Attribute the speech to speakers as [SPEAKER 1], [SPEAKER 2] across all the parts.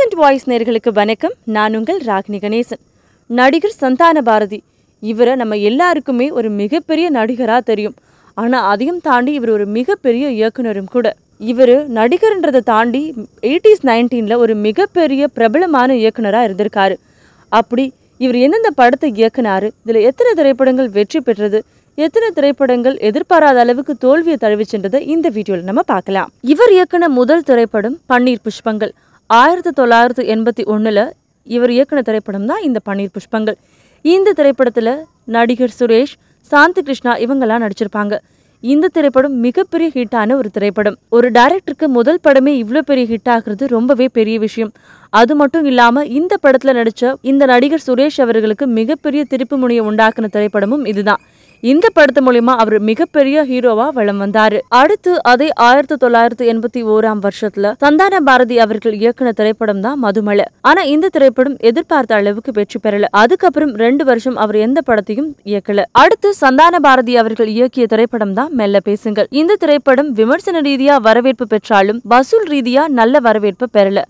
[SPEAKER 1] pleasant voice நேர்களுக்கு வணக்கம் நான் உங்கள் ராக்னி கணேசன் நடிகர் சந்தான பாரதி இவரை நம்ம எல்லாருக்குமே ஒரு மிகப்பெரிய நடிகராக தெரியும் ஆனால் அதையும் தாண்டி இவர் ஒரு மிகப்பெரிய இயக்குனரும் கூட இவர் நடிகர்ன்றதை தாண்டி எயிட்டிஸ் நைன்டீனில் ஒரு மிகப்பெரிய பிரபலமான இயக்குனராக இருந்திருக்காரு அப்படி இவர் எந்தெந்த படத்தை இயக்குனார் இதில் எத்தனை திரைப்படங்கள் வெற்றி பெற்றது எத்தனை திரைப்படங்கள் எதிர்பாராத அளவுக்கு தோல்வியை தழுவிச்சென்றதை இந்த வீடியோவில் நம்ம பார்க்கலாம் இவர் இயக்குன முதல் திரைப்படம் பன்னீர் புஷ்பங்கள் ஆயிரத்தி தொள்ளாயிரத்தி எண்பத்தி ஒன்றில் இவர் இயக்குன திரைப்படம் தான் இந்த பன்னீர் புஷ்பங்கள் இந்த திரைப்படத்தில் நடிகர் சுரேஷ் சாந்தி கிருஷ்ணா இவங்கெல்லாம் நடிச்சிருப்பாங்க இந்த திரைப்படம் மிகப்பெரிய ஹிட்டான ஒரு திரைப்படம் ஒரு டைரக்டருக்கு முதல் படமே இவ்வளோ பெரிய ஹிட் ஆகுறது ரொம்பவே பெரிய விஷயம் அது மட்டும் இல்லாமல் இந்த படத்தில் நடித்த இந்த நடிகர் சுரேஷ் அவர்களுக்கு மிகப்பெரிய திருப்பு முனையை உண்டாக்குன திரைப்படமும் இதுதான் இந்த படத்து மூலியமா அவர் மிகப்பெரிய ஹீரோவா வளம் வந்தாரு அடுத்து அதே ஆயிரத்தி தொள்ளாயிரத்தி எண்பத்தி ஓராம் வருஷத்துல சந்தான பாரதி அவர்கள் இயக்குன திரைப்படம் தான் மதுமலை ஆனா இந்த திரைப்படம் எதிர்பார்த்த அளவுக்கு வெற்றி பெறல அதுக்கப்புறம் ரெண்டு வருஷம் அவர் எந்த படத்தையும் இயக்கல அடுத்து சந்தான பாரதி அவர்கள் இயக்கிய திரைப்படம் தான் மெல்ல பேசுங்கள் இந்த திரைப்படம் விமர்சன ரீதியா வரவேற்பு பெற்றாலும் வசூல் ரீதியா நல்ல வரவேற்பு பெறல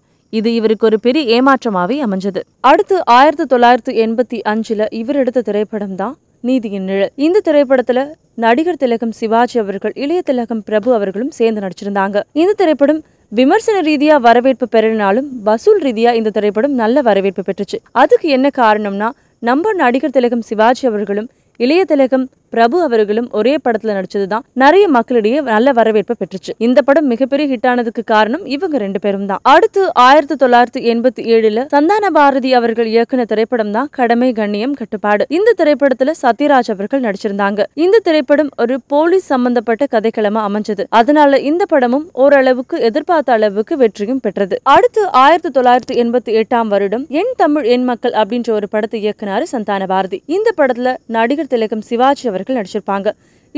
[SPEAKER 1] இது இவருக்கு ஒரு பெரிய ஏமாற்றமாவே அமைஞ்சது அடுத்து ஆயிரத்தி தொள்ளாயிரத்தி எண்பத்தி அஞ்சுல இவர் எடுத்த திரைப்படம் தான் நீதியின் நிழல் இந்த திரைப்படத்துல நடிகர் திலகம் சிவாஜி அவர்கள் இளைய திலகம் பிரபு அவர்களும் சேர்ந்து நடிச்சிருந்தாங்க இந்த திரைப்படம் விமர்சன ரீதியா வரவேற்பு பெறினாலும் வசூல் ரீதியா இந்த திரைப்படம் நல்ல வரவேற்பு பெற்றுச்சு அதுக்கு என்ன காரணம்னா நம்ம நடிகர் திலகம் சிவாஜி அவர்களும் இளைய திலகம் பிரபு அவர்களும் ஒரே படத்துல நடிச்சதுதான் நிறைய மக்களிடையே நல்ல வரவேற்பை பெற்றுச்சு இந்த படம் மிகப்பெரிய ஹிட் ஆனதுக்கு காரணம் இவங்க ரெண்டு பேரும் தான் அடுத்து ஆயிரத்தி தொள்ளாயிரத்தி எண்பத்தி ஏழுல சந்தான பாரதி அவர்கள் இயக்குன திரைப்படம் தான் கடமை கண்ணியம் கட்டுப்பாடு இந்த திரைப்படத்துல சத்யராஜ் அவர்கள் நடிச்சிருந்தாங்க இந்த திரைப்படம் ஒரு போலீஸ் சம்பந்தப்பட்ட கதைக்களமா அமைஞ்சது அதனால இந்த படமும் ஓரளவுக்கு எதிர்பார்த்த அளவுக்கு வெற்றியும் பெற்றது அடுத்து ஆயிரத்தி தொள்ளாயிரத்தி எண்பத்தி எட்டாம் வருடம் என் தமிழ் என் மக்கள் அப்படின்ற ஒரு படத்தை இயக்குனாரு சந்தான பாரதி இந்த படத்துல நடிகர் திலகம் சிவாஜி அவர் அவர்கள் நடிச்சிருப்பாங்க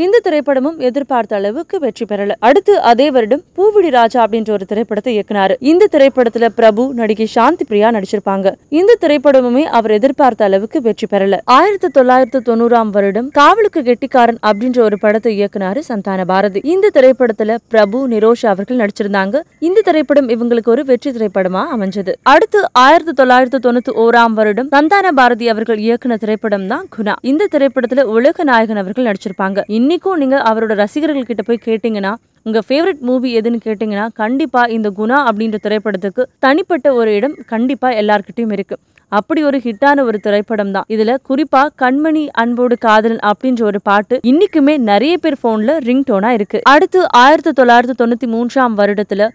[SPEAKER 1] இந்த திரைப்படமும் எதிர்பார்த்த அளவுக்கு வெற்றி பெறல அடுத்து அதே வருடம் பூவிடி ராஜா அப்படின்ற ஒரு திரைப்படத்தை இயக்குனாரு இந்த திரைப்படத்துல பிரபு நடிகை சாந்தி பிரியா நடிச்சிருப்பாங்க இந்த திரைப்படமுமே அவர் எதிர்பார்த்த அளவுக்கு வெற்றி பெறல ஆயிரத்தி தொள்ளாயிரத்தி தொண்ணூறாம் வருடம் காவலுக்கு கெட்டிக்காரன் அப்படின்ற ஒரு படத்தை இயக்குனாரு சந்தான பாரதி இந்த திரைப்படத்துல பிரபு நிரோஷ் அவர்கள் நடிச்சிருந்தாங்க இந்த திரைப்படம் இவங்களுக்கு ஒரு வெற்றி திரைப்படமா அமைஞ்சது அடுத்து ஆயிரத்தி தொள்ளாயிரத்தி தொண்ணூத்தி ஓராம் வருடம் சந்தான பாரதி அவர்கள் இயக்குன திரைப்படம் தான் குணா இந்த திரைப்படத்துல உலக நாயகன் அவர்கள் நடிச்சிருப்பாங்க இன்றைக்கும் நீங்கள் அவரோட ரசிகர்கள்கிட்ட போய் கேட்டிங்கன்னா உங்கள் ஃபேவரட் மூவி எதுன்னு கேட்டிங்கன்னா கண்டிப்பாக இந்த குணா அப்படின்ற திரைப்படத்துக்கு தனிப்பட்ட ஒரு இடம் கண்டிப்பாக எல்லார்கிட்டையும் இருக்குது அப்படி ஒரு ஹிட்டான ஒரு திரைப்படம் தான் இதுல குறிப்பா கண்மணி அன்போடு காதலன் அப்படின்ற ஒரு பாட்டு இன்னைக்குமே நிறைய பேர் போன்ல ரிங் டோனா இருக்கு அடுத்து ஆயிரத்தி தொள்ளாயிரத்தி தொண்ணூத்தி மூன்றாம் வருடத்துல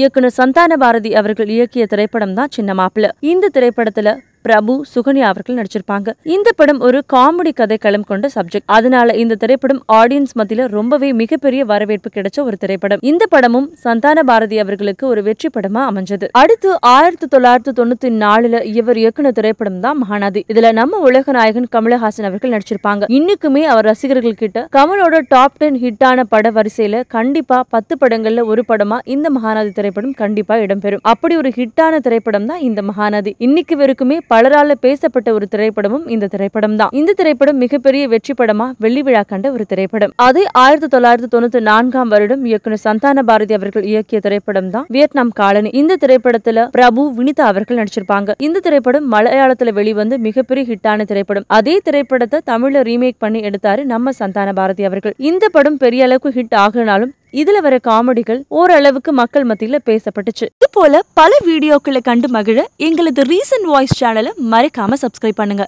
[SPEAKER 1] இயக்குனர் சந்தான பாரதி அவர்கள் இயக்கிய திரைப்படம் தான் சின்ன மாப்பிள்ள இந்த திரைப்படத்துல பிரபு சுகன்யா அவர்கள் நடிச்சிருப்பாங்க இந்த படம் ஒரு காமெடி கதை களம் கொண்ட சப்ஜெக்ட் அதனால இந்த திரைப்படம் ஆடியன்ஸ் மத்தியில ரொம்பவே மிகப்பெரிய வரவேற்பு கிடைச்ச ஒரு திரைப்படம் இந்த படமும் சந்தான பாரதி அவர்களுக்கு ஒரு வெற்றி படமா அமைஞ்சது அடுத்து ஆயிரத்தி தொள்ளாயிரத்தி தொண்ணூத்தி நாலுல இவர் இயக்குன திரைப்படம் தான் மகாநாதி இதுல நம்ம உலக நாயகன் கமலஹாசன் அவர்கள் நடிச்சிருப்பாங்க இன்னுக்குமே அவர் ரசிகர்கள் கிட்ட கமலோட டாப் டென் ஹிட்டான பட வரிசையில கண்டிப்பா பத்து படங்கள்ல ஒரு படமா இந்த மகாநாதி திரைப்படம் கண்டிப்பா இடம்பெறும் அப்படி ஒரு ஹிட்டான திரைப்படம் தான் இந்த மகாநாதி இன்னைக்கு வரைக்குமே பலரால பேசப்பட்ட ஒரு திரைப்படமும் இந்த திரைப்படம் தான் இந்த திரைப்படம் மிகப்பெரிய வெற்றி படமா வெள்ளி விழா கண்ட ஒரு திரைப்படம் அது ஆயிரத்தி தொள்ளாயிரத்தி தொண்ணூத்தி நான்காம் வருடம் இயக்குனர் சந்தான பாரதி அவர்கள் இயக்கிய திரைப்படம் தான் வியட்நாம் காலனி இந்த திரைப்படத்துல பிரபு வினிதா அவர்கள் நடிச்சிருப்பாங்க இந்த திரைப்படம் மலையாளத்துல வெளிவந்து மிகப்பெரிய ஹிட்டான திரைப்படம் அதே திரைப்படத்தை தமிழ்ல ரீமேக் பண்ணி எடுத்தாரு நம்ம சந்தான பாரதி அவர்கள் இந்த படம் பெரிய அளவுக்கு ஹிட் ஆகினாலும் இதுல வர காமெடிகள் ஓரளவுக்கு மக்கள் மத்தியில பேசப்பட்டுச்சு இது போல பல வீடியோக்களை கண்டு மகிழ எங்களது ரீசன்ட் வாய்ஸ் சேனலை மறைக்காம சப்ஸ்கிரைப் பண்ணுங்க